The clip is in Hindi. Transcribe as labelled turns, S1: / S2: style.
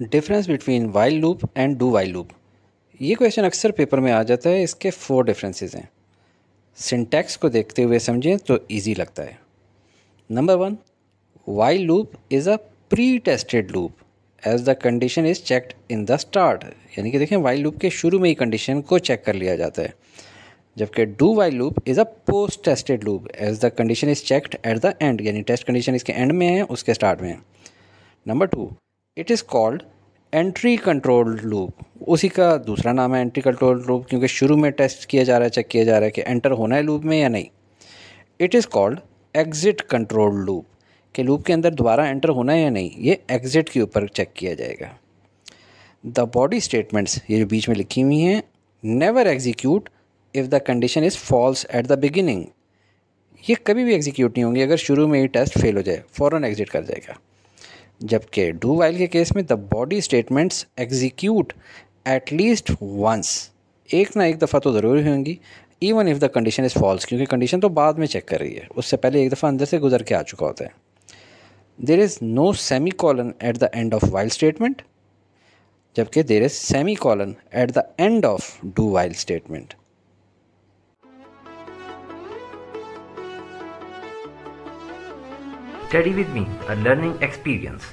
S1: Difference between while loop and do while loop ये क्वेश्चन अक्सर पेपर में आ जाता है इसके फोर डिफरेंसेस हैं सिंटैक्स को देखते हुए समझें तो इजी लगता है number one while loop is a pre tested loop as the condition is checked in the start यानी कि देखें वाइल्ड लूप के शुरू में ही कंडीशन को चेक कर लिया जाता है जबकि do while loop is a post tested loop as the condition is checked at the end यानी टेस्ट कंडीशन इसके एंड में है उसके स्टार्ट में है number two it is called entry control loop उसी का दूसरा नाम है एंट्री कंट्रोल लूप क्योंकि शुरू में टेस्ट किया जा रहा है चेक किया जा रहा है कि एंटर होना है लूप में या नहीं it is called exit control loop कि लूप के अंदर दोबारा एंटर होना है या नहीं ये एग्ज़िट के ऊपर चेक किया जाएगा द बॉडी स्टेटमेंट्स ये जो बीच में लिखी हुई हैं never execute if the condition is false at the beginning ये कभी भी एग्जीक्यूट नहीं होंगी अगर शुरू में ही टेस्ट फेल हो जाए फ़ौरन एग्ज़िट कर जाएगा जबकि डू वाइल के केस में the body statements execute at least once एक ना एक दफ़ा तो ज़रूरी होंगी even if the condition is false क्योंकि कंडीशन तो बाद में चेक कर रही है उससे पहले एक दफ़ा अंदर से गुजर के आ चुका होता है there is no semicolon at the end of while statement जबकि there is semicolon at the end of do while statement Study with me a learning experience.